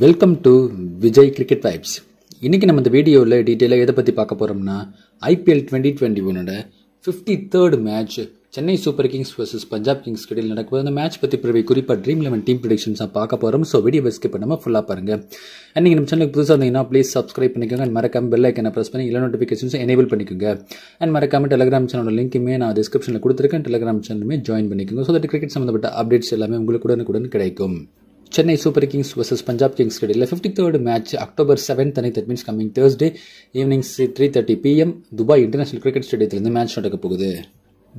Welcome to Vijay cricket vibes இன்றைக்கி நம்ம இந்த வீடியோவில் டீட்டெயிலாக எதை பற்றி பார்க்க போகிறோம்னா ஐபிஎல் டுவெண்ட்டி டுவெண்ட்டி ஒனோட fifty third match Chennai super Kings versus Punjab Kings இடையில் நடக்கும்போது அந்த மேட்ச் பற்றி பிறகு குறிப்பாக ட்ரீம் லெவன் டீம் ப்ரடிக்ஷன்ஸாக பார்க்க போகிறோம் ஸோ வீடியோ பஸ்கிப் பண்ணாமல் ஃபுல்லாக பாருங்கள் அண்ட் நீங்கள் நம்ம சேனலுக்கு புதுசாக இருந்தீங்கன்னா ப்ளீஸ் சப்ஸ்கிரைப் பண்ணிக்கோங்க அண்ட் மறக்காமல் பெல் ஐக்கனை ப்ரெஸ் பண்ணி எல்லா நோட்டிஃபிகேஷன்ஸும் எனேபிள் பண்ணிக்கோங்க அண்ட் மறக்காமல் டெலிகிராம் சேனலோட லிங்க்குமே நான் டிஸ்கிரிப்ஷனில் கொடுத்துருக்கேன் டெலகிராம் சேனலுமே ஜாயின் பண்ணிக்கோங்க ஸோ தட் கிரிக்கெட் சம்மந்தப்பட்ட அப்டேட்ஸ் எல்லாமே உங்களுக்கு உடனுக்குடன் கிடைக்கும் Chennai super Kings versus Punjab Kings இடையில் fifty third match October seventh அன்னைக்கு that means coming Thursday evening three thirty PM Dubai International Cricket ஸ்டேடியத்திலிருந்து மேட்ச் நடக்க போகுது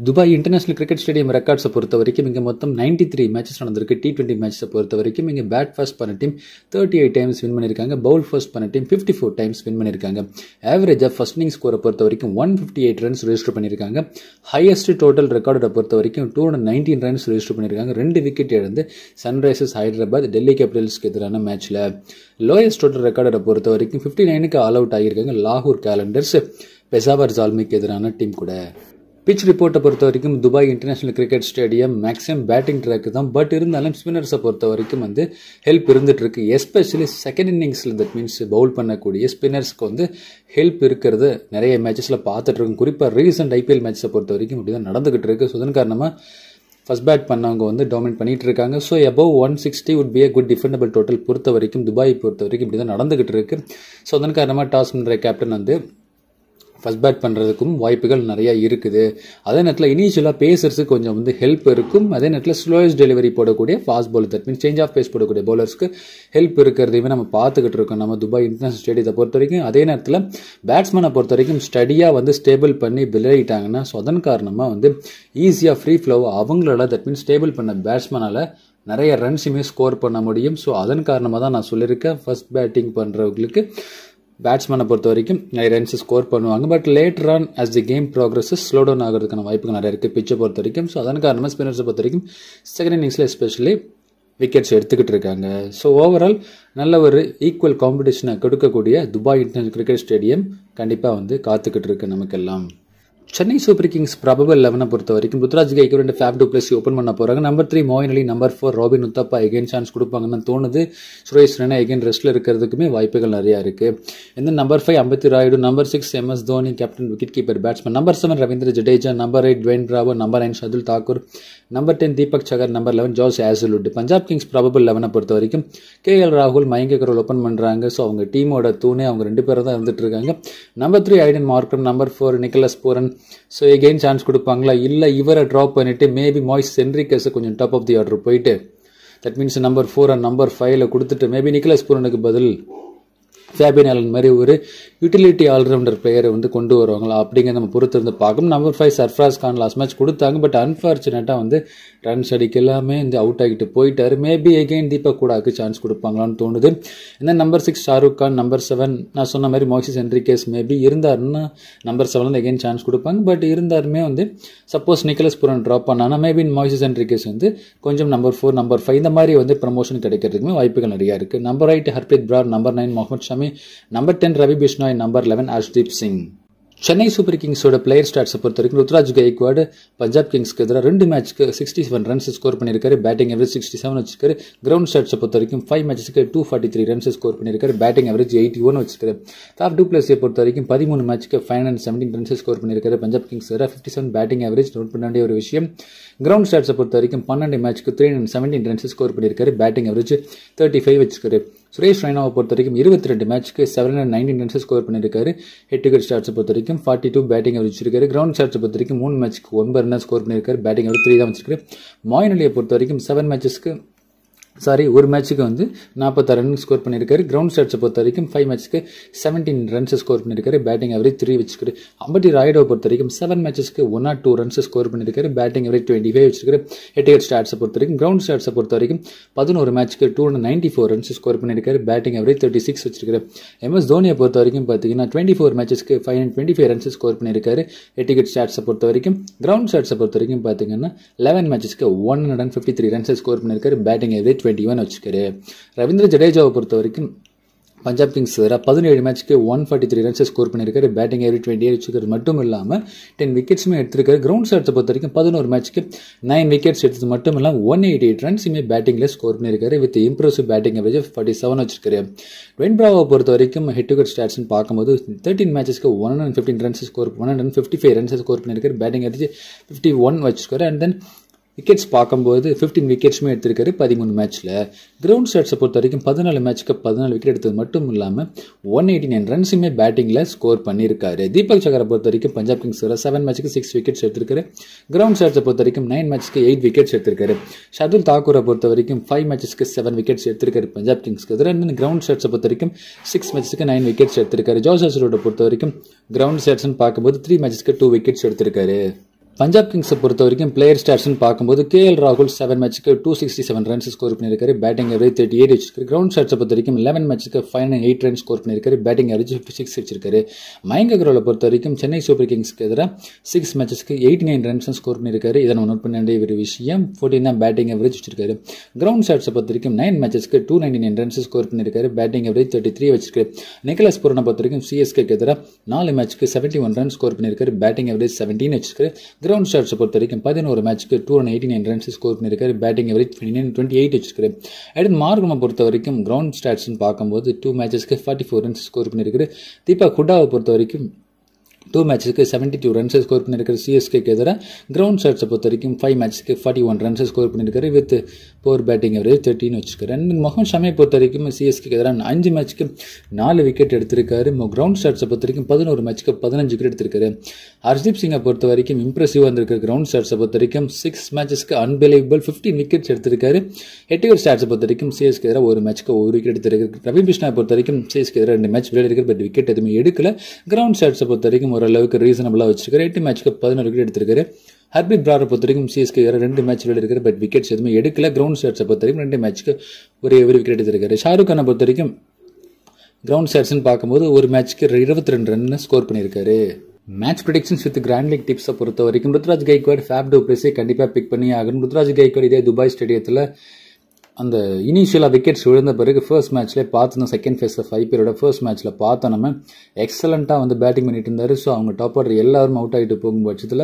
துபாய் இன்டர்நேஷனல் கிரிக்கெட் ஸ்டேடியம் ரெக்கார்ட்ஸை பொறுத்த வரைக்கும் இங்கே மொத்தம் நைன்டி த்ரீ மேட்சஸ் நடந்திருக்கு டி டுவெண்ட்டி மேட்சை பொறுத்த வரைக்கும் இங்கே பேட் ஃபர்ஸ்ட் பண்ண team thirty eight times win பண்ணியிருக்காங்க பவுல் ஃபர்ஸ்ட் பண்ண team fifty four times win பண்ணியிருக்காங்க ஆவரேஜாக ஃபர்ஸ்ட் இன்னிங் ஸ்கோரை பொறுத்த வரைக்கும் one fifty eight runs register பண்ணியிருக்காங்க ஹையஸ்ட் டோட்டல் ரெக்கார்டை பொறுத்த வரைக்கும் two hundred nineteen runs register பண்ணியிருக்காங்க ரெண்டு விக்கெட் இழந்து சன்ரைசர்ஸ் ஹைதராபாத் டெல்லி கேபிட்டல்ஸ்க்கு எதிரான மேட்ச்சில் லோயஸ்ட் டோட்டல் ரெக்கார்டை பொறுத்த வரைக்கும் ஃபிஃப்டி நைனுக்கு ஆல் அவுட் ஆகியிருக்காங்க லாகூர் கேலண்டர்ஸ் பெசாவர் ஜால்மிக்கு எதிரான டீம் கூட பிச் ரிப்போர்ட்டை பொறுத்த வரைக்கும் Dubai International Cricket Stadium maximum batting track தான் பட் இருந்தாலும் ஸ்பின்னர்ஸை பொறுத்த வரைக்கும் வந்து ஹெல்ப் இருந்துட்டு இருக்கு எஸ்பெஷலி செகண்ட் இன்னிங்ஸில் தட் மீன்ஸ் பவுல் பண்ணக்கூடிய ஸ்பின்னர்ஸ்க்கு வந்து ஹெல்ப் இருக்கிறது நிறைய மேட்சஸில் பார்த்துட்டு இருக்கும் குறிப்பாக ரீசெண்ட் ஐபிஎல் மேட்சை பொறுத்த வரைக்கும் இப்படி தான் நடந்துகிட்டு இருக்கு ஸோ அதன் காரணமாக ஃபஸ்ட் பேட் பண்ணவங்க வந்து டாமினேட் பண்ணிட்டு இருக்காங்க so above one sixty would be a good defendable total பொறுத்த வரைக்கும் துபாய் பொறுத்த வரைக்கும் இப்படி தான் நடந்துகிட்டு இருக்கு ஸோ அதன் காரணமாக டாஸ் பண்ணுற கேப்டன் வந்து ஃபஸ்ட் பேட் பண்ணுறதுக்கும் வாய்ப்புகள் நிறையா இருக்குது அதே நேரத்தில் இனிஷியலாக பேசர்ஸுக்கு கொஞ்சம் வந்து ஹெல்ப் இருக்கும் அதே நேரத்தில் ஸ்லோயஸ்ட் டெலிவரி போடக்கூடிய fast bowler that means change of pace போடக்கூடிய பவுலர்ஸ்க்கு ஹெல்ப் இருக்கிறதையுமே நம்ம பார்த்துக்கிட்டு இருக்கோம் நம்ம துபாய் இன்டர்நேஷனல் ஸ்டேடியத்தை பொறுத்த வரைக்கும் அதே நேரத்தில் பேட்ஸ்மேனை பொறுத்த வரைக்கும் ஸ்டடியாக வந்து ஸ்டேபிள் பண்ணி விளையாடிட்டாங்கன்னா ஸோ அதன் காரணமாக வந்து ஈஸியாக ஃப்ரீ ஃப்ளோ அவங்களால தட் மீன்ஸ் ஸ்டேபிள் பண்ண பேட்ஸ்மேனால் நிறைய ரன்ஸுமே ஸ்கோர் பண்ண முடியும் ஸோ அதன் காரணமாக தான் நான் சொல்லியிருக்கேன் ஃபஸ்ட் பேட்டிங் பண்ணுறவங்களுக்கு பேட்ஸ்மேனை பொறுத்த வரைக்கும் ரன்ஸ் ஸ்கோர் பண்ணுவாங்க but later on as the game progress slow down ஆகிறதுக்கான வாய்ப்புகள் நிறைய இருக்குது பிச்சை பொறுத்த வரைக்கும் ஸோ அதன் காரணமாக ஸ்பின்னர்ஸை பொறுத்த வரைக்கும் செகண்ட் இன்னிங்ஸில் எஸ்பெஷலி விக்கெட்ஸ் எடுத்துக்கிட்டு இருக்காங்க ஸோ ஓவரால் நல்ல ஒரு ஈக்குவல் காம்படிஷனை கொடுக்கக்கூடிய துபாய் இன்டர்நேஷனல் கிரிக்கெட் ஸ்டேடியம் கண்டிப்பாக வந்து காத்துக்கிட்டு இருக்கு நமக்கெல்லாம் சென்னை சூப்பர் கிங்ஸ் பிரபல் லெவனை பொறுத்த வரைக்கும் ருத்ராஜ் கைக்கு ரெண்டு ஃபேவ் டூ பிளஸ் ஓப்பன் பண்ண போகிறாங்க number three Moeen Ali number four Robin Uthappa again chance கொடுப்பாங்கன்னு தோணுது சுரேஷ் ரெனா எகைன் ரெஸ்ட்டில் இருக்கிறதுக்குமே வாய்ப்புகள் நிறையா இருக்குது இந்த number five Ambati Rayudu number six M S Dhoni captain wicket keeper batsman number seven Ravindra Jadeja number eight Dwayne Bravo number nine Shardul Thakur number ten Deepak Chahar number eleven ஜார்ஜ் Hazlewood Punjab Kings probable லெவனை பொறுத்த வரைக்கும் கே எல் ராகுல் மயங்க கரோல் ஓப்பன் பண்ணுறாங்க ஸோ அவங்க டீமோட தூணே அவங்க ரெண்டு பேரும் தான் இருந்துட்டு இருக்காங்க number three Aiden Markram number four Nicholas Pooran so again chance கொடுப்பாங்களா இல்லை இவரை ட்ராப் பண்ணிவிட்டு மேபி மாய்ஸ் சென்ரிகஸை கொஞ்சம் டாப் ஆஃப் தி ஆர்டர் போயிட்டு that means number four and number ஃபைவ்ல கொடுத்துட்டு மேபி நிக்கலஸ் பூரனுக்கு பதில் ஃபேபின் ஆலன் மாதிரி ஒரு யூட்டிலிட்டி ஆல்ரவுண்டர் பிளேயரை வந்து கொண்டு வருவாங்களா அப்படிங்கிற நம்ம பொறுத்து இருந்து பார்க்கணும் number five Sarfaraz Khan last match கொடுத்தாங்க பட் அன்ஃபார்ச்சுனேட்டாக வந்து ரன்ஸ் அடிக்க எல்லாமே இந்த அவுட் ஆகிட்டு போயிட்டார் மேபி எகெயின் தீபக் கூடாக்கு சான்ஸ் கொடுப்பாங்களான்னு தோணுது இந்த number six Shahrukh Khan number seven நான் சொன்ன மாதிரி மோக்சிஸ் கேஸ் மேபி இருந்தாருன்னா நம்பர் செவன் எகெயின் சான்ஸ் கொடுப்பாங்க பட் இருந்தாருமே வந்து சப்போஸ் நிக்கலஸ் புரன் ட்ராப் பண்ணானா மேபி மோக்சிஸ் கேஸ் வந்து கொஞ்சம் நம்பர் ஃபோர் நம்பர் ஃபைவ் இந்த மாதிரி வந்து ப்ரமோஷன் கிடைக்கிறதுக்குமே வாய்ப்புகள் நிறையா இருக்குது number eight Harpreet Brar number nine Mohammed ஷா ராமசாமி number ten Ravi Bishnoi number eleven Arshdeep Singh Chennai Super கிங்ஸோட பிளேயர் ஸ்டாட்ஸை பொறுத்த வரைக்கும் ருத்ராஜ் கைக்வாடு பஞ்சாப் கிங்ஸ்க்கு எதிராக ரெண்டு மேட்ச்க்கு சிக்ஸ்டி செவன் ரன்ஸ் ஸ்கோர் பண்ணியிருக்காரு பேட்டிங் அவரேஜ் சிக்ஸ்டி செவன் வச்சிருக்காரு கிரவுண்ட் ஸ்டாட்ஸை பொறுத்த வரைக்கும் ஃபைவ் மேட்ச்க்கு two forty three runs score பண்ணியிருக்காரு பேட்டிங் அவரேஜ் எயிட்டி ஒன் வச்சிருக்காரு டாப் டூ பிளேஸை பொறுத்த வரைக்கும் பதிமூணு மேட்ச்க்கு five and seventeen runs score பண்ணியிருக்காரு பஞ்சாப் கிங்ஸ் எதிராக fifty seven batting average note பண்ண வேண்டிய ஒரு விஷயம் கிரவுண்ட் ஸ்டாட்ஸை பொறுத்த வரைக்கும் பன்னெண்டு மேட்ச்க்கு three and seventeen runs score பண்ணியிருக்காரு பேட்டிங் அவரேஜ் தேர்ட்டி ஃபைவ் வச்சிருக்காரு சுரேஷ் ரெய்னாவை பொறுத்த வரைக்கும் இருபத்தி ரெண்டு மேட்ச்க்கு seven hundred nineteen runs score பண்ணியிருக்காரு ஹெட் விக்கெட் ஸ்டார்ட்ஸை பொறுத்த வரைக்கும் ஃபார்ட்டி டூ பேட்டிங் வச்சிருக்காரு கிரவுண்ட் ஸ்டார்ட்ஸை பொறுத்த வரைக்கும் மூணு மேட்ச்க்கு ஒன்பது ரன் ஸ்கோர் பண்ணியிருக்காரு பேட்டிங் அவர் த்ரீ தான் வச்சிருக்காரு மாயின் அலியை பொறுத்த வரைக்கும் செவன் மேட்சஸ்க்கு சாரி ஒரு மேட்ச்சுக்கு வந்து நாற்பத்தாறு ரன் ஸ்கோர் பண்ணியிருக்காரு கிரவுண்ட் ஸ்டாட்ஸை பொறுத்த வரைக்கும் ஃபைவ் மேட்ச்சுக்கு செவன்டீன் ரன்ஸ் ஸ்கோர் பண்ணியிருக்காரு பேட்டிங் அவரேஜ் த்ரீ வச்சிருக்காரு அம்பட்டி ராய்டோ பொறுத்த வரைக்கும் செவன் மேட்சஸ்க்கு one or two runs score பண்ணியிருக்காரு பேட்டிங் அவரேஜ் டுவெண்ட்டி ஃபைவ் வச்சிருக்காரு எட்டியர் ஸ்டாட்ஸை பொறுத்த வரைக்கும் கிரவுண்ட் ஸ்டாட்ஸை பொறுத்த வரைக்கும் பதினோரு மேட்ச்சுக்கு two hundred ninety four runs score பண்ணியிருக்காரு பேட்டிங் அவரேஜ் தேர்ட்டி சிக்ஸ் வச்சிருக்காரு எம்எஸ் தோனியை பொறுத்த வரைக்கும் பார்த்தீங்கன்னா டுவெண்ட்டி ஃபோர் மேட்சஸ்க்கு five hundred twenty five runs score பண்ணியிருக்காரு எட்டிகட் ஸ்டாட்ஸை பொறுத்த வரைக்கும் கிரவுண்ட் ஸ்டாட்ஸை பொறுத்த வரைக்கும் பார்த்தீங்கன்னா லெவன் மேட்சஸ்க்கு one hundred and fifty three runs score பண்ணியிருக்காரு பேட்டிங் அவரேஜ் டுவெண்ட்டி ஒன் வச்சுக்காரு ரவீந்திர ஜடேஜாவை பொறுத்த வரைக்கும் பஞ்சாப் கிங்ஸ் வேறு பதினேழு மேட்ச்க்கு one forty three runs score பண்ணியிருக்காரு பேட்டிங் எவ்ரி டுவெண்ட்டி எயிட் வச்சுக்கிறது மட்டும் இல்லாமல் டென் விக்கெட்ஸுமே எடுத்திருக்காரு கிரவுண்ட் எடுத்த பொறுத்த வரைக்கும் பதினோரு மேட்ச்க்கு நைன் விக்கெட்ஸ் எடுத்தது மட்டும் இல்லாமல் ஒன் எயிட்டி எயிட் ரன்ஸுமே பேட்டிங்கில் ஸ்கோர் பண்ணியிருக்காரு with impressive batting average forty seven வச்சிருக்காரு டுவென் பிராவை பொறுத்த வரைக்கும் ஹெட் டு கட் ஸ்டாட்ஸ்னு பார்க்கும்போது தேர்ட்டின் மேட்சஸ்க்கு one hundred fifteen runs score one hundred fifty five runs score பண்ணியிருக்காரு பேட்டிங் அவரேஜ் ஃபிஃப்டி ஒன் வச்சிருக்காரு அண்ட் தென் விக்கெட்ஸ் பார்க்கும்போது ஃபிஃப்டீன் விக்கெட்ஸுமே எடுத்திருக்காரு பதிமூணு மேட்ச்சில் கிரவுண்ட் ஸ்டாட்ஸை பொறுத்த வரைக்கும் பதினாலு மேட்ச்சுக்கு பதினாலு விக்கெட் எடுத்தது மட்டும் இல்லாமல் ஒன் எயிட்டி நைன் ரன்ஸுமே பேட்டிங்கில் ஸ்கோர் பண்ணியிருக்காரு தீபக் சகரை பொறுத்த வரைக்கும் பஞ்சாப் கிங்ஸில் செவன் மேட்ச்சுக்கு சிக்ஸ் விக்கெட்ஸ் எடுத்திருக்காரு கிரவுண்ட் ஷேட்ஸை பொறுத்த வரைக்கும் நைன் மேட்ச்சுக்கு எயிட் விக்கெட்ஸ் எடுத்திருக்காரு ஷதுல் தாக்கூரை பொறுத்த வரைக்கும் ஃபைவ் மேட்சஸ்க்கு செவன் விக்கெட்ஸ் எடுத்திருக்காரு பஞ்சாப் கிங்ஸ்க்கு எதிராக கிரவுண்ட் ஸ்டாட்ஸை பொறுத்த வரைக்கும் சிக்ஸ் மேட்ச்சுக்கு நைன் விக்கெட்ஸ் எடுத்திருக்காரு ஜோசஸ் ரோட பொறுத்த வரைக்கும் கிரவுண்ட் ஸ்டாட்ஸ்னு பார்க்கும்போது த்ரீ மேட்சஸ்க்கு டூ விக்கெட்ஸ் எடுத்திருக்காரு பஞ்சாப் கிங்ஸை பொறுத்த வரைக்கும் பிளேயர் ஸ்டாட்ஸ்னு பார்க்கும்போது கே எல் ராகுல் செவன் மேட்ச்சுக்கு two sixty seven runs score பண்ணியிருக்காரு பேட்டிங் அவரேஜ் தேர்ட்டி எயிட் வச்சிருக்காரு கிரவுண்ட் ஸ்டாட்ஸை பொறுத்த வரைக்கும் லெவன் மேட்ச்சுக்கு five nine eight run score பண்ணியிருக்காரு பேட்டிங் அவரேஜ் ஃபிஃப்டி சிக்ஸ் வச்சிருக்காரு மயங்க அகர்வாலை பொறுத்த வரைக்கும் சென்னை சூப்பர் கிங்ஸ்க்கு எதிராக சிக்ஸ் மேட்சஸ்க்கு எயிட்டி நைன் ரன்ஸ் ஸ்கோர் பண்ணியிருக்காரு இதை நம்ம நோட் பண்ண வேண்டிய ஒரு விஷயம் ஃபோர்டீன் தான் பேட்டிங் அவரேஜ் வச்சிருக்காரு கிரவுண்ட் ஸ்டாட்ஸை பொறுத்த வரைக்கும் நைன் மேட்சஸ்க்கு two ninety nine runs score பண்ணியிருக்காரு பேட்டிங் அவரேஜ் தேர்ட்டி த்ரீ வச்சிருக்காரு நிகலஸ் புரனை பொறுத்த வரைக்கும் சிஎஸ்கே எதிராக நாலு மேட்ச்சுக்கு செவன்ட்டி ஒன் ரன் ஸ்கோர் பண்ணியிருக்காரு பேட்டிங் அவரேஜ் செவன்டீன் வச்சிருக்காரு கிரவுண்ட் ஷார்ட்ஸை பொறுத்த வரைக்கும் பதினோரு மேட்ச்சுக்கு two and eighty nine runs score பண்ணியிருக்காரு பேட்டிங் எவரேஜ் டுவெண்ட்டி எயிட் வச்சிருக்காரு அடுத்து மார்கமா பொறுத்த வரைக்கும் கிரவுண்ட் ஸ்டாட்ஸ்னு பார்க்கும்போது டூ மேட்சஸ்க்கு ஃபார்ட்டி ஃபோர் ரன்ஸ் ஸ்கோர் பண்ணியிருக்காரு தீபா குடாவை பொறுத்த வரைக்கும் துவமேட்ச்க்கு 72 ர ัน ஸ் স্কোর பண்ணி இருக்காரு सीएसके கேدر グラウンド ஷார்ட்ஸ் பொறு तरीكم 5 ম্যাচ்க்கு 41 ர ัน ஸ் স্কোর பண்ணி இருக்காரு উইথ 4 ব্যাটিং एवरेज 13 னு வந்து இருக்கு. ரন্ম முகம शमी பொறு तरीكم सीएसके கேدر 5 ম্যাচ்க்கு 4 উইকেট எடுத்திருக்காரு. மோ கிரவுண்ட் ஷார்ட்ஸ் பொறு तरीكم 11 ম্যাচ்க்கு 15 উইকেট எடுத்திருக்காரு. ஹர்ஜித் சிங் பொறு तरीكم இம்ப்ர ッシ வ் வந்திருக்காரு. கிரவுண்ட் ஷார்ட்ஸ் பொறு तरीكم 6 மேச்சஸ் க்கு アン பிலீவபிள் 50 விக்கெட்ஸ் எடுத்திருக்காரு. ஹெட்டிங் ஸ்டார்ட்ஸ் பொறு तरीكم सीएसके கேدر ஒரு மேட்ச்க்கு ஒரு উইকেট எடுத்திருக்காரு. ரவீந்திர கிருஷ்ணா பொறு तरीكم सीएसके கேدر 2 மேட்ச் வீல் இருக்காரு பட் উইকেট எதுவும் எடுக்கல. கிரவுண்ட் ஷார்ட்ஸ் பொறு तरीكم ஓரளவுக்கு ரீசனபிளாக வச்சிருக்காரு எட்டு மேட்ச்சுக்கு பதினோரு விக்கெட் எடுத்திருக்காரு ஹர்பித் பிராரை பொறுத்த வரைக்கும் சிஎஸ்கே ரெண்டு மேட்ச் விளையாடிருக்காரு பட் விக்கெட்ஸ் எதுவுமே எடுக்கல கிரவுண்ட் ஷேர்ஸை பொறுத்த வரைக்கும் ரெண்டு மேட்ச்க்கு ஒரே ஒரு விக்கெட் எடுத்திருக்காரு ஷாருக் கானை பொறுத்த வரைக்கும் கிரவுண்ட் ஸ்டாட்ஸ்னு பார்க்கும்போது ஒரு மேட்ச்சுக்கு இருபத்தி ரெண்டு ரன் ஸ்கோர் பண்ணியிருக்காரு match predictions with grand league டிப்ஸை பொறுத்த வரைக்கும் ருத்ராஜ் கைக்வாட் ஃபேப் டூ பிளேஸே கண்டிப்பாக பிக் பண்ணி ஆகணும் ருத்ராஜ் கைக்வாட் இதே துபாய் ஸ்டேடியத்தில் அந்த இனிஷியலாக விக்கெட்ஸ் விழுந்த பிறகு ஃபர்ஸ்ட் மேட்ச்லேயே பார்த்தோம் செகண்ட் ஃபேஸ் ஃபைவ் பேரோட ஃபர்ஸ்ட் மேட்ச்சில் பார்த்தோம் நம்ம எக்ஸலண்ட்டாக வந்து பேட்டிங் பண்ணிட்டு இருந்தார் ஸோ அவங்க டாப் ஆர்டர் எல்லாரும் அவுட் ஆகிட்டு போகும் பட்சத்தில்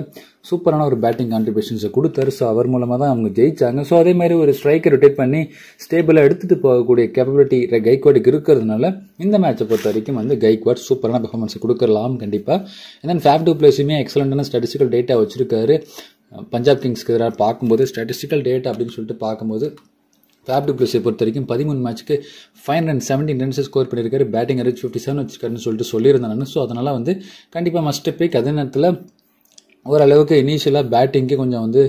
சூப்பரான ஒரு பேட்டிங் கான்ட்ரிபியூஷன்ஸை கொடுத்தாரு ஸோ அவர் மூலமாக தான் அவங்க ஜெயித்தாங்க ஸோ அதே மாதிரி ஒரு ஸ்ட்ரைக்கர் ரொட்டேட் பண்ணி ஸ்டேபிளாக எடுத்துகிட்டு போகக்கூடிய கேப்பபிலிட்டி கைக்வாட் இருக்கிறதுனால இந்த மேட்சை பொறுத்த வரைக்கும் வந்து கைக்வாட் சூப்பரான பெர்ஃபார்மன்ஸ் கொடுக்கலாம் கண்டிப்பாக அண்ட் தென் ஃபேஃப்டூ பிளேஸுமே எக்ஸலண்டான ஸ்டாட்டிஸ்டிக்கல் டேட்டா வச்சிருக்காரு பஞ்சாப் கிங்ஸ்க்கு எதிராக பார்க்கும்போது ஸ்டாட்டிஸ்டிக்கல் டேட்டா அப்படின்னு சொல்லிட்டு பார்க்கும்போது ஃபேப் ப்ளஸை பொறுத்த வரைக்கும் பதிமூணு மேட்ச்சுக்கு five hundred seventeen runs score பண்ணியிருக்காரு பேட்டிங் அரேஞ்ச் ஃபிஃப்டி செவன் வச்சிருக்காருன்னு சொல்லிட்டு சொல்லியிருந்தாங்க ஸோ அதனால் வந்து கண்டிப்பாக மஸ்ட் பிக் அதே நேரத்தில் ஓரளவுக்கு இனிஷியலாக பேட்டிங்க்கு கொஞ்சம் வந்து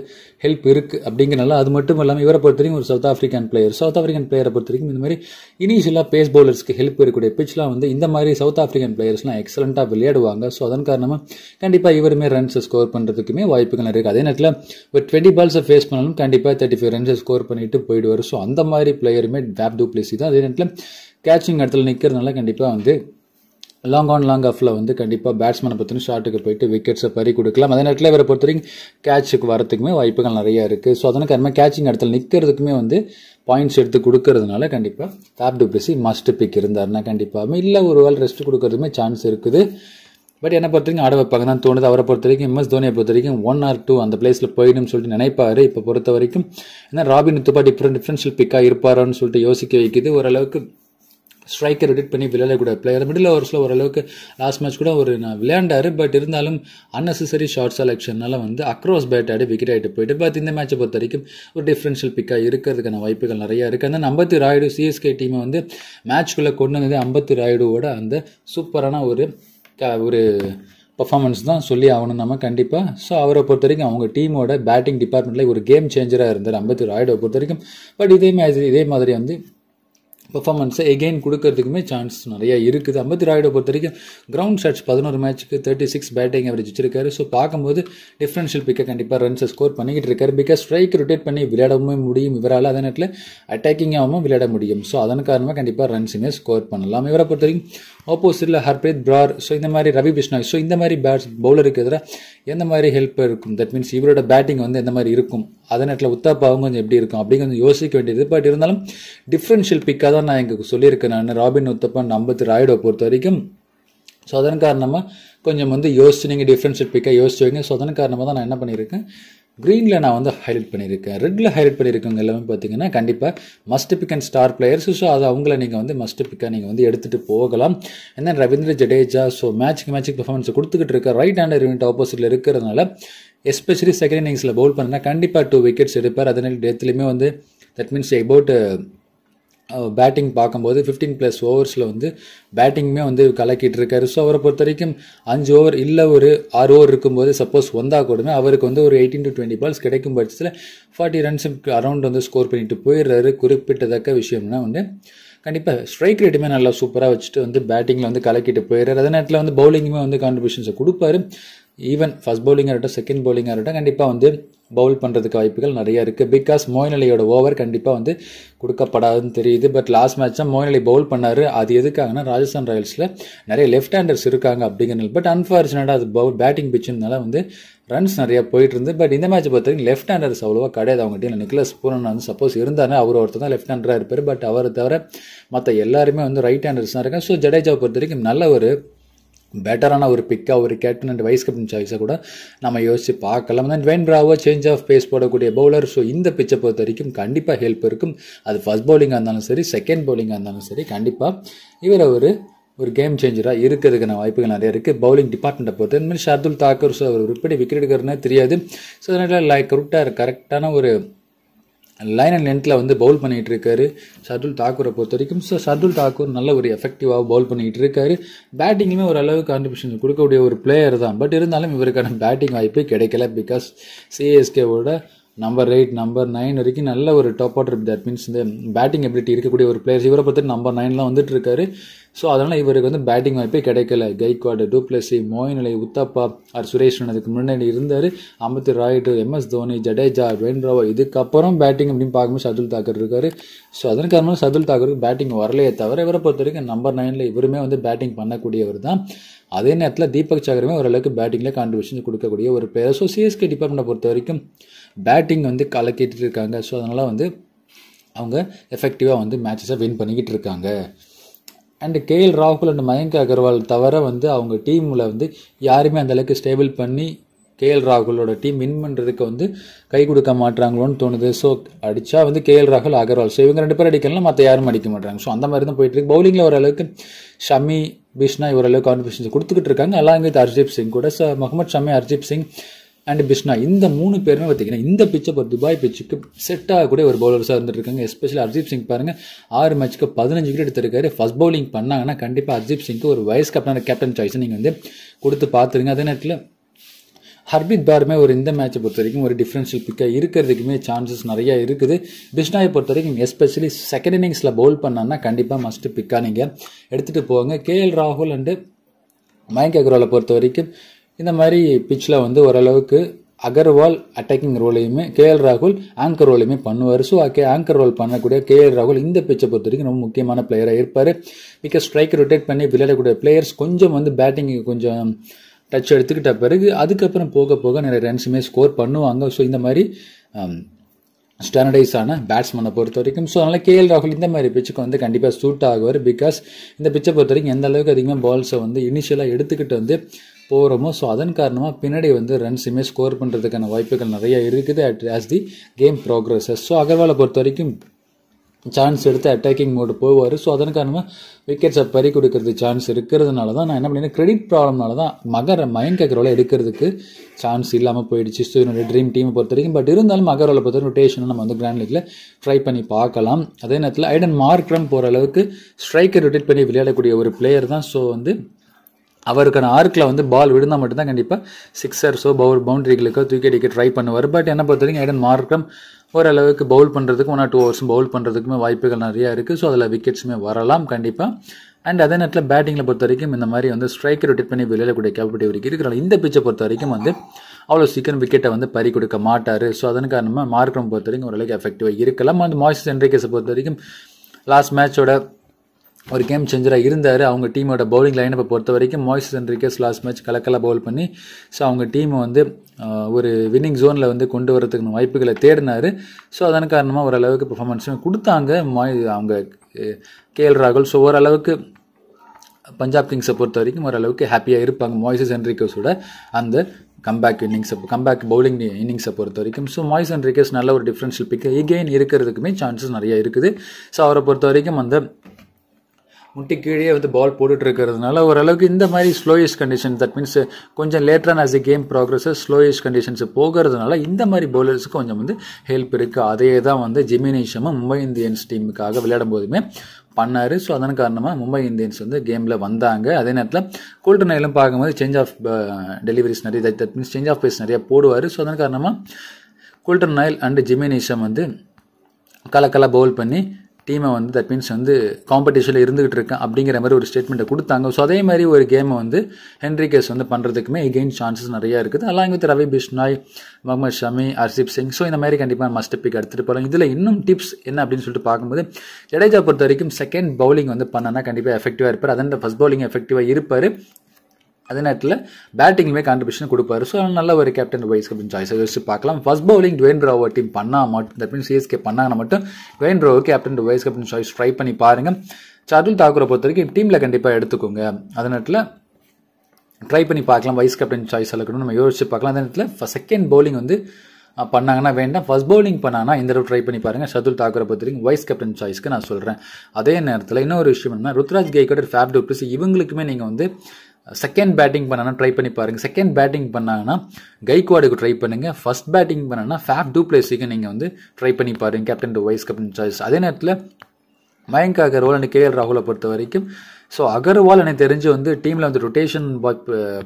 ஹெல்ப் இருக்குது அப்படிங்கிறனால அது மட்டும் இல்லாமல் இவரை பொறுத்த வரைக்கும் ஒரு south African player south African பிளேயரை பொறுத்த வரைக்கும் இந்த மாதிரி இனிஷியலாக பேஸ் பவுலர்ஸ்க்கு ஹெல்ப் இருக்கக்கூடிய பிச்லாம் வந்து இந்த மாதிரி சவுத் ஆஃப்ரிக்கன் பிளேயர்ஸ்லாம் எக்ஸலண்ட்டாக விளையாடுவாங்க ஸோ அதன் காரணமாக கண்டிப்பாக இவருமே ரன்ஸ் ஸ்கோர் பண்ணுறதுக்குமே வாய்ப்புகள் இருக்குது அதே நேரத்தில் ஒரு டுவெண்ட்டி பால்ஸை ஃபேஸ் பண்ணாலும் கண்டிப்பாக தேர்ட்டி ஃபைவ் ரன்ஸை ஸ்கோர் பண்ணிட்டு போயிடுவார் ஸோ அந்த மாதிரி பிளேயருமே டேப் டூ பிளேசி தான் அதே நேரத்தில் கேட்சிங் இடத்துல நிற்கிறதுனால கண்டிப்பாக வந்து லாங் ஆன் லாங் ஆஃபில் வந்து கண்டிப்பாக பேட்ஸ்மேனை பற்றின ஷார்ட்டுக்கு போயிட்டு விக்கெட்ஸை பறி கொடுக்கலாம் அதே நேரத்தில் இவரை பொறுத்த வரைக்கும் கேட்சுக்கு வரத்துக்குமே வாய்ப்புகள் நிறையா இருக்குது ஸோ அதனால் கருமா கேட்சிங் இடத்துல நிற்கிறதுக்குமே வந்து பாயிண்ட்ஸ் எடுத்து கொடுக்கறதுனால கண்டிப்பாக டேப் டுப்ளசி மஸ்ட் பிக் இருந்தார்னா கண்டிப்பாக இல்லை ஒரு வேள் ரெஸ்ட் கொடுக்கறதுமே சான்ஸ் இருக்குது பட் என்னை பொறுத்த வரைக்கும் ஆட வைப்பாங்க தான் தோணுது அவரை பொறுத்த வரைக்கும் எம்எஸ் தோனியை பொறுத்த வரைக்கும் ஒன் ஆர் டூ அந்த பிளேஸில் போயிடும்னு சொல்லிட்டு நினைப்பார் இப்போ பொறுத்த வரைக்கும் ஏன்னா ராபின் துப்பா டிஃப்ரெண்ட் டிஃப்ரென்ஷியல் பிக்காக இருப்பாரான்னு சொல்லிட்டு யோசிக்க வைக்கிது ஓரளவுக்கு ஸ்ட்ரைக்கர் எடிட் பண்ணி விளையாடக்கூடாது பிளேயர் மிடில் ஓவர்ஸில் ஓரளவுக்கு லாஸ்ட் மேட்ச் கூட ஒரு நான் விளையாண்டார் பட் இருந்தாலும் அன்னெசரி ஷார்ட் செலெக்ஷனால் வந்து அக்ராஸ் பேட் ஆடி விக்கெட் ஆகிட்டு போயிட்டு பட் இந்த மேட்சை பொறுத்த வரைக்கும் ஒரு டிஃப்ரென்ஷியல் பிக்காக இருக்கிறதுக்கான வாய்ப்புகள் நிறையா இருக்குது அந்த ஐம்பத்தி ராயுடு சிஎஸ்கே டீமை வந்து மேட்ச்குள்ளே கொண்டு வந்தது ஐம்பத்தி ராயுடுவோட அந்த சூப்பரான ஒரு ஒரு பர்ஃபார்மன்ஸ் தான் சொல்லி ஆகணும் நம்ம கண்டிப்பாக ஸோ அவரை பொறுத்த வரைக்கும் அவங்க டீமோட பேட்டிங் டிபார்ட்மெண்ட்டில் ஒரு கேம் சேஞ்சராக இருந்தார் ஐம்பத்தி ராயுடை பொறுத்த வரைக்கும் பட் இதே மாதிரி இதே மாதிரி வந்து பெர்ஃபார்மன்ஸை எகெயின் கொடுக்கறதுக்குமே சான்ஸ் நிறையா இருக்குது ஐம்பத்தி ராய்டை பொறுத்த வரைக்கும் கிரவுண்ட் ஷாட்ஸ் பதினோரு மேட்சுக்கு தேர்ட்டி சிக்ஸ் பேட்டிங் அவரேஜ் வச்சிருக்காரு ஸோ பார்க்கும்போது டிஃப்ரென்ஷியல் பிக்கை கண்டிப்பாக ரன்ஸை ஸ்கோர் பண்ணிக்கிட்டு இருக்காரு பிகாஸ் ஸ்ட்ரைக் ரொட்டேட் பண்ணி விளையாடவே முடியும் இவரால் அதே நேரத்தில் அட்டாக்கிங்காகவும் விளையாட முடியும் ஸோ அதன் காரணமாக கண்டிப்பாக ரன்ஸுமே ஸ்கோர் பண்ணலாம் இவரை பொறுத்த வரைக்கும் ஆப்போசிட்டில் ஹர்பிரீத் பிரார் ஸோ இந்த மாதிரி ரவி பிஷ்ணாய் ஸோ இந்த மாதிரி பேட்ஸ் பவுலருக்கு எதிராக எந்த மாதிரி ஹெல்ப் இருக்கும் தட் மீன்ஸ் இவரோட பேட்டிங் வந்து எந்த மாதிரி இருக்கும் அதே நேரத்தில் உத்தாப்பாவும் கொஞ்சம் எப்படி இருக்கும் அப்படி கொஞ்சம் யோசிக்க வேண்டியது பட் இருந்தாலும் டிஃப்ரென்ஷியல் பிக்காக தான் நான் எங்களுக்கு சொல்லியிருக்கேன் நான் ராபின் உத்தப்பா நம்பத்து ராய்டோ பொறுத்த வரைக்கும் ஸோ அதன் காரணமாக கொஞ்சம் வந்து யோசிச்சு நீங்கள் டிஃப்ரென்ஷியல் பிக்காக யோசிச்சு வைங்க ஸோ அதன் காரணமாக தான் நான் என்ன பண்ணியிருக்கேன் க்ரீனில் நான் வந்து ஹைலைட் பண்ணியிருக்கேன் ரெட்டில் ஹைலைட் பண்ணியிருக்கவங்க எல்லாமே பார்த்தீங்கன்னா கண்டிப்பாக must pick and star players so அது அவங்கள நீங்கள் வந்து மஸ்ட் பிக்காக நீங்கள் வந்து எடுத்துகிட்டு போகலாம் என்ன ரவீந்திர ஜடேஜா ஸோ மேட்சுக்கு மேட்சுக்கு பெர்ஃபார்மன்ஸ் கொடுத்துக்கிட்டு இருக்க ரைட் ஹேண்டர் யூனிட் ஆப்போசிட்டில் இருக்கிறதுனால எஸ்பெஷலி செகண்ட் இன்னிங்ஸில் பவுல் பண்ணுறேன்னா கண்டிப்பாக டூ விக்கெட்ஸ் எடுப்பார் அதனால டெத்லையுமே வந்து தட் மீன்ஸ் எபவுட் பேட்டிங் பார்க்கும்போது ஃபிஃப்டீன் ப்ளஸ் ஓவர்ஸில் வந்து பேட்டிங்குமே வந்து கலக்கிட்டு இருக்காரு ஸோ அவரை பொறுத்த வரைக்கும் அஞ்சு ஓவர் இல்லை ஒரு ஆறு ஓவர் இருக்கும்போது சப்போஸ் வந்தால் கூடமே அவருக்கு வந்து ஒரு எயிட்டீன் டு டுவெண்ட்டி பால்ஸ் கிடைக்கும் பட்சத்தில் ஃபார்ட்டி ரன்ஸுக்கு அரௌண்ட் வந்து ஸ்கோர் பண்ணிட்டு போயிடுறாரு குறிப்பிட்டதக்க விஷயம்னா வந்து கண்டிப்பாக ஸ்ட்ரைக் ரேட்டுமே நல்லா சூப்பராக வச்சுட்டு வந்து பேட்டிங்கில் வந்து கலக்கிட்டு போயிடுறாரு அதே நேரத்தில் வந்து பவுலிங்குமே வந்து கான்ட்ரிபியூஷன்ஸை கொடுப்பாரு ஈவன் ஃபஸ்ட் பவுலிங்காக இருக்கட்டும் செகண்ட் பவுலிங்காக இருக்கட்டும் கண்டிப்பாக வந்து பவுல் பண்ணுறதுக்கு வாய்ப்புகள் நிறையா இருக்குது பிகாஸ் மோயினலியோட ஓவர் கண்டிப்பாக வந்து கொடுக்கப்படாதுன்னு தெரியுது பட் லாஸ்ட் மேட்ச் தான் மோயினலி பவுல் பண்ணார் அது எதுக்காகனா ராஜஸ்தான் ராயல்ஸில் நிறைய லெஃப்ட் ஹேண்டர்ஸ் இருக்காங்க அப்படிங்கிறது பட் அன்ஃபார்ச்சுனேட்டாக அது பவுல் பேட்டிங் பிச்சுனால வந்து ரன்ஸ் நிறையா போயிட்டு இருந்து பட் இந்த மேட்ச் பொறுத்தவரைக்கும் லெஃப்ட் ஹேண்டர்ஸ் அவ்வளோவா கிடையாது அவங்க டீம் நிக்லஸ் பூரன் வந்து சப்போஸ் இருந்தானே அவர் ஒருத்தர் தான் லெஃப்ட் ஹேண்டராக இருப்பார் பட் அவரை தவிர மற்ற எல்லாருமே வந்து ரைட் ஹேண்டர்ஸ் தான் இருக்காங்க ஸோ ஜடேஜாவை பொறுத்த வரைக்கும் நல்ல ஒரு பெட்டரான ஒரு பிக்காக ஒரு கேப்டன் அண்ட் வைஸ் கேப்டன் சாய்ஸை கூட நம்ம யோசித்து பார்க்கலாம் then when Bravo change of pace போடக்கூடிய பவுலர் ஸோ இந்த பிச்சை பொறுத்த வரைக்கும் கண்டிப்பாக ஹெல்ப் இருக்கும் அது ஃபஸ்ட் பவுலிங்காக இருந்தாலும் சரி செகண்ட் பவுலிங்காக இருந்தாலும் சரி கண்டிப்பாக இவர் ஒரு ஒரு கேம் சேஞ்சராக இருக்கிறதுக்கான வாய்ப்புகள் நிறைய இருக்குது பவுலிங் டிபார்ட்மெண்ட்டை பொறுத்து இந்த மாதிரி ஷர்துல் தாக்கூர் ஸோ அவர் எப்படி விக்கெட் எடுக்கிறதுனே தெரியாது ஸோ அதனால் லைக் கரெக்டாக கரெக்டான ஒரு லைன் அண்ட் லென்த்தில் வந்து பவுல் பண்ணிகிட்டு இருக்காரு சர்துல் தாக்கூரை பொறுத்த வரைக்கும் ஸோ சர்துல் தாக்கூர் நல்ல ஒரு எஃபெக்டிவாக பவுல் பண்ணிகிட்டு இருக்காரு பேட்டிங்குமே ஒரு அளவுக்கு கான்ட்ரிபியூஷன் கொடுக்கக்கூடிய ஒரு பிளேயர் தான் பட் இருந்தாலும் இவருக்கான பேட்டிங் வாய்ப்பு கிடைக்கல பிகாஸ் சிஎஸ்கேவோட நம்பர் எயிட் நம்பர் நைன் வரைக்கும் நல்ல ஒரு டாப் ஆர்டர் தட் மீன்ஸ் இந்த பேட்டிங் எபிலிட்டி இருக்கக்கூடிய ஒரு பிளேயர்ஸ் இவரை பார்த்துட்டு நம்பர் நைன்லாம் வந்துட்டு இருக்காரு ஸோ அதனால் இவருக்கு வந்து பேட்டிங் வாய்ப்பே கிடைக்கல கைக்வாடு டூப்ளசி மோயின்லை உத்தப்பா ஆர் சுரேஷ்வன் அதுக்கு முன்னாடி இருந்தார் அம்பத்து ராய்டு எம்எஸ் தோனி ஜடேஜா வேண்ட்ராவா இதுக்கப்புறம் பேட்டிங் அப்படின்னு பார்க்கும்போது சதுல் தாக்கர் இருக்கார் ஸோ அதன் காரணமாக சதுல் தாக்கருக்கு பேட்டிங் வரலையே தவிர இவரை பொறுத்த வரைக்கும் நம்பர் நைனில் இவருமே வந்து பேட்டிங் பண்ணக்கூடியவர் தான் அதே நேரத்தில் தீபக் சாகருமே ஓரளவுக்கு பேட்டிங்கில் கான்ட்ரிபியூஷன் கொடுக்கக்கூடிய ஒரு பிளேயர் ஸோ சிஎஸ்கே டிபார்ட்மெண்ட்டை பொறுத்த வரைக்கும் பேட்டிங் வந்து கலக்கிட்டு இருக்காங்க ஸோ அதனால் வந்து அவங்க எஃபெக்டிவாக வந்து மேட்சஸை வின் பண்ணிக்கிட்டு இருக்காங்க அண்டு கேஎல் ராகுல் அண்ட் மயங்க் அகர்வால் தவிர வந்து அவங்க டீமில் வந்து யாருமே அந்தளவுக்கு ஸ்டேபிள் பண்ணி கேஎல் ராகுலோட டீம் வின் பண்ணுறதுக்கு வந்து கை கொடுக்க மாட்டாங்களோன்னு தோணுது ஸோ அடித்தா வந்து எல் ராகுல் அகர்வால் ஸோ இவங்க ரெண்டு பேரும் அடிக்கலாம் மற்ற யாரும் அடிக்க மாட்டாங்க ஸோ அந்த மாதிரி தான் போயிட்டுருக்கு பவுலிங்கில் ஓரளவுக்கு ஷமி பிஷ்னா இவரளவுக்கு கான்ஃபிஷன்ஸ் கொடுத்துக்கிட்டு இருக்காங்க அலாங் அர்ஜீப் ஹர்ஜீப் சிங் கூட ஸோ முகமது ஷமி ஹர்ஜீப் சிங் அண்ட் பிஷ்னா இந்த மூணு பேருமே பார்த்தீங்கன்னா இந்த பிச்சை இப்போ துபாய் பிச்சுக்கு செட் ஆகக்கூடிய ஒரு பவுலர்ஸாக இருந்துருக்காங்க எஸ்பெஷலி அர்ஜீப் சிங் பாருங்கள் ஆறு மேட்ச்க்கு பதினஞ்சு விக்கெட் எடுத்திருக்காரு ஃபஸ்ட் பவுலிங் பண்ணாங்கன்னா கண்டிப்பாக அர்ஜீப் சிங்க்கு ஒரு வைஸ் கேப்டன் கேப்டன் சாய்ஸ் நீங்கள் வந்து கொடுத்து பார்த்துருங்க அதே நேரத்தில் ஹர்பித் பாருமே ஒரு இந்த மேட்சை பொறுத்த வரைக்கும் ஒரு டிஃப்ரென்ஷியல் பிக்காக இருக்கிறதுக்குமே சான்சஸ் நிறையா இருக்குது பிஷ்னாயை பொறுத்த வரைக்கும் எஸ்பெஷலி செகண்ட் இன்னிங்ஸில் பவுல் பண்ணாங்கன்னா கண்டிப்பாக மஸ்ட்டு பிக்காக நீங்கள் எடுத்துகிட்டு போவாங்க கேஎல் ராகுல் அண்டு மயங்க் அகர்வாலை பொறுத்த வரைக்கும் இந்த மாதிரி பிச்சில் வந்து ஓரளவுக்கு அகர்வால் அட்டாக்கிங் ரோலையுமே கே எல் ராகுல் ஆங்கர் ரோலையுமே பண்ணுவார் ஸோ ஓகே ஆங்கர் ரோல் பண்ணக்கூடிய கே எல் ராகுல் இந்த பிச்சை பொறுத்த வரைக்கும் ரொம்ப முக்கியமான பிளேயராக இருப்பார் பிகாஸ் ஸ்ட்ரைக் ரொட்டேட் பண்ணி விளையாடக்கூடிய பிளேயர்ஸ் கொஞ்சம் வந்து பேட்டிங்கு கொஞ்சம் டச் எடுத்துக்கிட்ட பிறகு அதுக்கப்புறம் போக போக நிறைய ரன்ஸுமே ஸ்கோர் பண்ணுவாங்க ஸோ இந்த மாதிரி ஸ்டாண்டர்டைஸான um, பேட்ஸ்மேனை பொறுத்த வரைக்கும் ஸோ அதனால் கேஎல் ராகுல் இந்த மாதிரி பிச்சுக்கு வந்து கண்டிப்பாக சூட் ஆகுவார் பிகாஸ் இந்த பிச்சை பொறுத்த வரைக்கும் எந்த அளவுக்கு அதிகமாக பால்ஸை வந்து இனிஷியலாக எடுத்துக்கிட்டு வந்து போகிறோமோ ஸோ அதன் காரணமாக பின்னாடி வந்து ரன்ஸுமே ஸ்கோர் பண்ணுறதுக்கான வாய்ப்புகள் நிறையா இருக்குது at as the game progresses so அகர்வாலை பொறுத்த வரைக்கும் சான்ஸ் எடுத்து அட்டாக்கிங் மோடு போவார் ஸோ அதன் காரணமாக விக்கெட்ஸை பறி கொடுக்கறது சான்ஸ் இருக்கிறதுனால தான் நான் என்ன பண்ணிங்கன்னா கிரெடிட் ப்ராப்ளம்னால தான் மகர மயங்க அகர்வாலை எடுக்கிறதுக்கு சான்ஸ் இல்லாமல் போயிடுச்சு ஸோ என்னோடய ட்ரீம் டீமை பொறுத்த வரைக்கும் பட் இருந்தாலும் அகர்வாலை பொறுத்த ரொட்டேஷனை நம்ம வந்து கிராண்ட் லீக்கில் ட்ரை பண்ணி பார்க்கலாம் அதே நேரத்தில் ஐடன் மார்க்ரம் போகிற அளவுக்கு ஸ்ட்ரைக்கை ரொட்டேட் பண்ணி விளையாடக்கூடிய ஒரு பிளேயர் தான் ஸோ வந்து அவருக்கான ஆர்க்கில் வந்து பால் விழுந்தால் மட்டும்தான் கண்டிப்பாக சிக்ஸர்ஸோ பவுல் பவுண்டரிகளுக்கோ தூக்கி அடிக்க ட்ரை பண்ணுவார் பட் என்ன பொறுத்த வரைக்கும் ஐடன் மார்க்கம் ஓரளவுக்கு பவுல் பண்ணுறதுக்கு one or two overs bowl பண்ணுறதுக்குமே வாய்ப்புகள் நிறையா இருக்குது ஸோ அதில் விக்கெட்ஸுமே வரலாம் கண்டிப்பாக அண்ட் அதே நேரத்தில் பேட்டிங்கில் பொறுத்த வரைக்கும் இந்த மாதிரி வந்து ஸ்ட்ரைக்கர் ரொட்டேட் பண்ணி வெளியில் கூட கேபிலிட்டி வரைக்கும் இருக்கிற இந்த பிச்சை பொறுத்த வரைக்கும் வந்து அவ்வளோ சீக்கிரம் விக்கெட்டை வந்து பறி கொடுக்க மாட்டார் ஸோ அதன் காரணமாக மார்க்கம் பொறுத்த வரைக்கும் ஓரளவுக்கு எஃபெக்டிவாக இருக்கலாம் அந்த மாய்ஸ் சென்ட்ரிகேஸை பொறுத்த வரைக்கும் லாஸ்ட் மேட்சோட ஒரு கேம் சேஞ்சராக இருந்தார் அவங்க டீமோட பவுலிங் லைனப்பை பொறுத்த வரைக்கும் மாய்ஸ் ரென்ரிக்கஸ் லாஸ்ட் மேட்ச் கலக்கலாக பவுல் பண்ணி ஸோ அவங்க டீமை வந்து ஒரு வின்னிங் ஜோனில் வந்து கொண்டு வரதுக்கு வாய்ப்புகளை தேடினார் ஸோ அதன் காரணமாக ஓரளவுக்கு பர்ஃபார்மன்ஸும் கொடுத்தாங்க மாய் அவங்க எல் ராகுல் ஸோ ஓரளவுக்கு பஞ்சாப் கிங்ஸை பொறுத்த வரைக்கும் ஓரளவுக்கு ஹாப்பியாக இருப்பாங்க மாய்ஸஸ் என்ரிக்கஸோட அந்த கம்பேக் இன்னிங்ஸை கம்பேக் பவுலிங் இன்னிங்ஸை பொறுத்த வரைக்கும் ஸோ மாய்ஸ் அண்ட் ரிகேஸ் நல்ல ஒரு டிஃப்ரென்ஷியல் பிக்கு எகெயின் இருக்கிறதுக்குமே சான்சஸ் நிறையா இருக்குது ஸோ அவரை பொறுத்த வரைக்கும் அந்த முட்டி கீழே வந்து பால் போட்டுட்டு இருக்கிறதுனால ஓரளவுக்கு இந்த மாதிரி ஸ்லோயஸ்ட் கண்டிஷன் தட் மீன்ஸ் கொஞ்சம் லேட்டரான as a game progress slowest conditions போகிறதுனால இந்த மாதிரி பவுலர்ஸுக்கு கொஞ்சம் வந்து ஹெல்ப் இருக்குது அதே தான் வந்து ஜிமினேஷமும் மும்பை இந்தியன்ஸ் டீமுக்காக விளையாடும் போதுமே பண்ணார் ஸோ அதன் காரணமாக மும்பை இந்தியன்ஸ் வந்து கேமில் வந்தாங்க அதே நேரத்தில் கோல்டன் ஐலும் பார்க்கும்போது சேஞ்ச் ஆஃப் டெலிவரிஸ் நிறைய that means change of pace நிறையா போடுவார் ஸோ அதன் காரணமாக கோல்டன் நைல் அண்டு ஜிமினேஷம் வந்து கலக்கலாக பவுல் பண்ணி டீமை வந்து தட் மீன்ஸ் வந்து காம்படிஷனில் இருந்துகிட்டு இருக்கேன் அப்படிங்கிற மாதிரி ஒரு ஸ்டேட்மெண்ட்டை கொடுத்தாங்க ஸோ அதே மாதிரி ஒரு கேமை வந்து ஹென்ரிகேஸ் வந்து பண்ணுறதுக்குமே எகெயின் சான்சஸ் நிறையா இருக்குது along with Ravi Bishnoi Mohammed Shami Arshdeep Singh so இந்த மாதிரி கண்டிப்பாக மஸ்ட் பிக் எடுத்துகிட்டு போகலாம் இதில் இன்னும் டிப்ஸ் என்ன அப்படின்னு சொல்லிட்டு பார்க்கும்போது ஜடேஜா பொறுத்த வரைக்கும் செகண்ட் பவுலிங் வந்து பண்ணனா கண்டிப்பாக எஃபெக்டிவாக இருப்பார் அதன் ஃபஸ்ட் பவுலிங் எஃபெக்டிவாக இருப்பார் அதே நேரத்தில் பேட்டிங்லுமே கான்ட்ரிபியூஷன் கொடுப்பாரு ஸோ நல்ல ஒரு கேப்டன் வைஸ் அப்படின்னு சாய்ஸ் யோசிச்சு பார்க்கலாம் first bowling Dwayne Bravo team பண்ணால் மட்டும் தட் சிஎஸ்கே பண்ணாங்கன்னா மட்டும் Dwayne Bravo captain vice captain choice try பண்ணி பாருங்கள் சார்துல் தாக்கூரை பொறுத்த வரைக்கும் டீமில் கண்டிப்பாக எடுத்துக்கோங்க அதே நேரத்தில் ட்ரை பண்ணி பார்க்கலாம் வைஸ் கேப்டன் சாய்ஸ் அளக்கணும்னு நம்ம யோசிச்சு பார்க்கலாம் அதே நேரத்தில் செகண்ட் பவுலிங் வந்து பண்ணாங்கன்னா வேண்டாம் ஃபர்ஸ்ட் பவுலிங் பண்ணாங்கன்னா இந்த தடவை ட்ரை பண்ணி பாருங்கள் சதுல் தாக்கரை பொறுத்தவரைக்கும் வைஸ் கேப்டன் சாய்ஸ்க்கு நான் சொல்கிறேன் அதே நேரத்தில் இன்னொரு விஷயம் என்ன ருத்ராஜ் கேக்கோட ஃபேப் டூப்ளிஸ் இவங்களுக்குமே நீங்கள் வந்து செகண்ட் பேட்டிங் பண்ணா ட்ரை பண்ணி பாருங்கள் செகண்ட் பேட்டிங் பண்ணாங்கன்னா கைக்வாடுக்கு ட்ரை பண்ணுங்கள் ஃபர்ஸ்ட் பேட்டிங் பண்ணனா ஃபேப் டூ பிளேஸுக்கு நீங்கள் வந்து ட்ரை பண்ணி பாருங்கள் captain to vice captain choice அதே நேரத்தில் Mayank Agarwal and K L ராகுலை பொறுத்த வரைக்கும் ஸோ அகர்வால் எனக்கு தெரிஞ்சு வந்து டீமில் வந்து ரொட்டேஷன்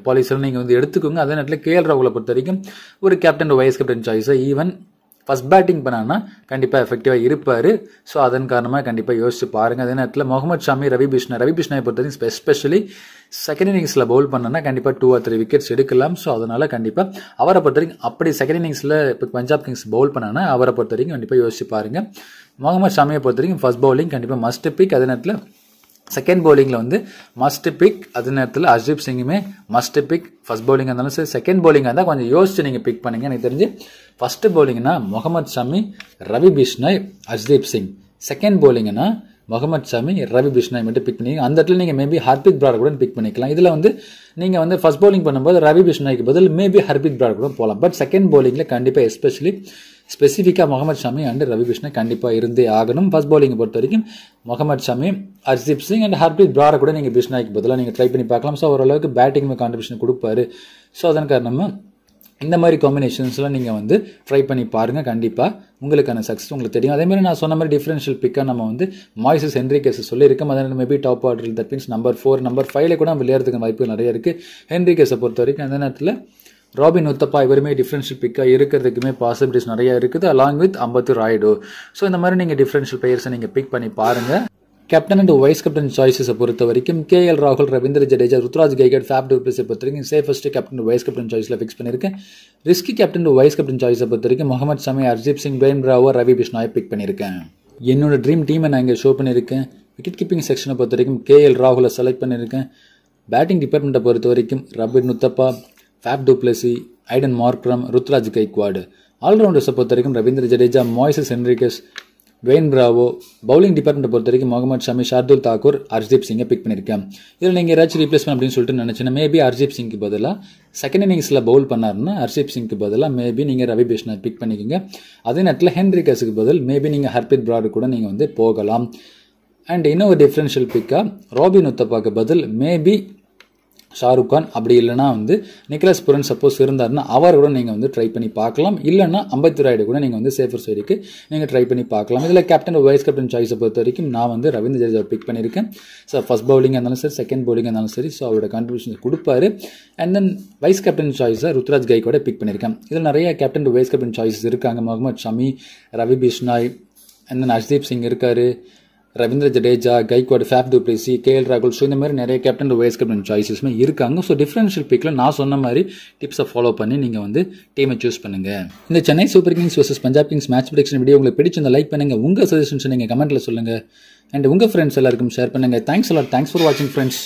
பாலிசியில் நீங்கள் வந்து எடுத்துக்கோங்க அதே நேரத்தில் கே எல் ராகுலை பொறுத்த வரைக்கும் ஒரு captain vice captain choice even first batting பண்ணான்னா கண்டிப்பாக எஃபெக்டிவாக இருப்பார் ஸோ அதன் காரணமாக கண்டிப்பாக யோசிச்சு பாருங்கள் அதே நேரத்தில் முகமது ஷாமி ரவி பிஷ்ணா ரவி பிஷ்ணாவை பொறுத்தவரைக்கும் ஸ்பெஷலி செகண்ட் இன்னிங்ஸில் பவுல் பண்ணோன்னா கண்டிப்பாக டூ ஆர் த்ரீ விக்கெட்ஸ் எடுக்கலாம் ஸோ அதனால் கண்டிப்பாக அவரை பொறுத்த வரைக்கும் அப்படி செகண்ட் இன்னிங்ஸில் இப்போ பஞ்சாப் கிங்ஸ் பவுல் பண்ணானா அவரை பொறுத்த வரைக்கும் கண்டிப்பாக யோசிச்சு பாருங்கள் முகமது ஷாமியை பொறுத்த வரைக்கும் ஃபஸ்ட் பவுலிங் கண்டிப்பாக மஸ்ட் பிக் அதே நேரத்தில் செகண்ட் பவுலிங்கில் வந்து மஸ்ட் பிக் அது நேரத்தில் அர்ஜீப் சிங்குமே மஸ்ட் பிக் ஃபஸ்ட் பவுலிங்காக இருந்தாலும் சரி செகண்ட் பவுலிங்காக இருந்தால் கொஞ்சம் யோசிச்சு நீங்கள் பிக் பண்ணுங்க எனக்கு தெரிஞ்சு ஃபஸ்ட்டு பவுலிங்னா முகமது ஷமி ரவி பிஷ்ணாய் அர்ஜீப் சிங் செகண்ட் பவுலிங்னா முகமது ஷமி ரவி பிஷ்ணாய் மட்டும் பிக் பண்ணி அந்த இடத்துல நீங்கள் மேபி ஹர்பிக் பிராட் கூட பிக் பண்ணிக்கலாம் இதில் வந்து நீங்கள் வந்து ஃபஸ்ட் பவுலிங் பண்ணும்போது ரவி பிஷ்ணாய்க்கு பதில் மேபி ஹர்பிக் பிராட் கூட போகலாம் பட் செகண்ட் பவுலிங்கில் கண்டிப்பாக எஸ்பெஷலி ஸ்பெசிஃபிக்காக முகமது ஷமி அண்ட் ரவி கிருஷ்ணா கண்டிப்பாக இருந்தே ஆகணும் ஃபஸ்ட் பவுலிங் பொறுத்த வரைக்கும் முகமது ஷமி ஹர்ஷிப் சிங் அண்ட் ஹர்பிரீத் பிராரை கூட நீங்கள் பிஷ்னாய்க்கு பதிலாக நீங்கள் ட்ரை பண்ணி பார்க்கலாம் ஸோ ஓரளவுக்கு பேட்டிங் கான்ட்ரிபியூஷன் கொடுப்பாரு ஸோ அதன் காரணமாக இந்த மாதிரி காம்பினேஷன்ஸ்லாம் நீங்கள் வந்து ட்ரை பண்ணி பாருங்கள் கண்டிப்பாக உங்களுக்கான சக்ஸஸ் உங்களுக்கு தெரியும் அதேமாதிரி நான் சொன்ன மாதிரி டிஃப்ரென்ஷியல் பிக்காக நம்ம வந்து மாய்ஸஸ் ஹென்ரிகேஸ் சொல்லியிருக்கோம் அதனால் maybe top order that means number four number ஃபைவ்ல கூட விளையாடுறதுக்கு வாய்ப்பு நிறைய இருக்குது ஹென்ரிகேஸை பொறுத்த வரைக்கும் அந்த நேரத்தில் ராபின் உத்தப்பா இவருமே டிஃப்ரென்ஷியல் பிக்காக இருக்கிறதுக்குமே பாசிபிலிட்டிஸ் நிறையா இருக்குது along with Ambati Rayudu so இந்த மாதிரி நீங்கள் டிஃப்ரென்ஷியல் பிளேயர்ஸை நீங்கள் பிக் பண்ணி பாருங்கள் கேப்டன் அண்ட் வைஸ் கேப்டன் சாய்ஸை பொறுத்த வரைக்கும் கே எல் ராகுல் ரவீந்திர ஜடேஜா ருத்ராஜ் கைகட் ஃபேப் டூப்ளிஸை பொறுத்த வரைக்கும் சேஃபஸ்ட்டு கேப்டன் வைஸ் கேப்டன் சாய்ஸில் ஃபிக்ஸ் பண்ணியிருக்கேன் ரிஸ்கி கேப்டன் வைஸ் கேப்டன் சாய்ஸை பொறுத்த வரைக்கும் முகமது சமி ஹர்ஜீப் சிங் பிளேன் ராவோ ரவி பிஷ்னாவை பிக் பண்ணியிருக்கேன் என்னோட ட்ரீம் டீமை நான் இங்கே ஷோ பண்ணியிருக்கேன் விக்கெட் கீப்பிங் செக்ஷனை பொறுத்த வரைக்கும் கே எல் ராகுலை செலக்ட் பண்ணியிருக்கேன் பேட்டிங் டிபார்ட்மெண்ட்டை பொறுத்த வரைக்கும் Robin Uthappa Faf du Plessis Aiden Markram Ruturaj Gaikwad ஆல்ரவுண்டர்ஸை பொறுத்த வரைக்கும் Ravindra Jadeja Moises Henriques Dwayne Bravo bowling department பொறுத்த வரைக்கும் முகமது ஷமி ஷார்துல் தாக்கூர் ஹர்ஜீப் சிங்கை பிக் பண்ணியிருக்கேன் இதில் நீங்கள் ஏதாச்சும் ரீப்ளேஸ்மெண்ட் அப்படின்னு சொல்லிட்டு நினச்சினா மேபி ஹர்ஜீப் சிங்க்கு பதிலாக செகண்ட் இன்னிங்ஸில் பவுல் பண்ணாருன்னா ஹர்ஷீப் சிங்க்கு பதிலாக மேபி நீங்கள் ரவி பிஷ்ணா பிக் பண்ணிக்கோங்க அதே நேரத்தில் ஹென்ரிகஸுக்கு பதில் மேபி நீங்கள் ஹர்பித் பிராடு கூட நீங்கள் வந்து போகலாம் அண்ட் இன்னொரு டிஃப்ரென்ஷியல் பிக்காக ராபின் உத்தப்பாக்கு பதில் மேபி ஷாருக் கான் அப்படி இல்லைனா வந்து நிக்கலஸ் புரன் சப்போஸ் இருந்தார்னா அவர் கூட நீங்கள் வந்து ட்ரை பண்ணி பார்க்கலாம் இல்லைனா அம்பத்து ராய்டு கூட நீங்கள் வந்து சேஃபர் சைடுக்கு நீங்கள் ட்ரை பண்ணி பார்க்கலாம் இதில் கேப்டன் வைஸ் கேப்டன் சாய்ஸை பொறுத்த வரைக்கும் நான் வந்து ரவீந்திர ஜடேஜாவை பிக் பண்ணியிருக்கேன் ஸோ ஃபஸ்ட் பவுலிங்காக இருந்தாலும் சரி செகண்ட் பவுலிங்காக இருந்தாலும் சரி ஸோ அவரோட கான்ட்ரிபியூஷன் கொடுப்பாரு அண்ட் தென் வைஸ் கேப்டன் சாய்ஸை ருத்ராஜ் கைக்கோட பிக் பண்ணியிருக்கேன் இதில் நிறைய கேப்டன் வைஸ் கேப்டன் சாய்ஸஸ் இருக்காங்க முகமது ஷமி ரவி பிஷ்னாய் அண்ட் தென் அஷ்தீப் சிங் இருக்கார் Ravindra Jadeja Gaikwad Faf du Plessis K L ராகுல் ஸோ இந்த மாதிரி நிறைய கேப்டன் வைஸ் கேப்டன் சாய்ஸஸுமே இருக்காங்க ஸோ டிஃப்ரென்ஷியல் பிக்கில் நான் சொன்ன மாதிரி டிப்ஸை ஃபாலோ பண்ணி நீங்கள் வந்து டீமை சூஸ் பண்ணுங்கள் இந்த Chennai super Kings versus Punjab Kings match prediction video உங்களுக்கு பிடிச்சிருந்த லைக் பண்ணுங்கள் உங்கள் சஜஷன்ஸ் நீங்கள் கமெண்ட்டில் சொல்லுங்கள் அண்ட் உங்கள் ஃப்ரெண்ட்ஸ் எல்லாருக்கும் ஷேர் பண்ணுங்கள் தேங்க்ஸ் அலாட் தேங்க்ஸ் ஃபார் வாட்சிங் ஃப்ரெண்ட்ஸ்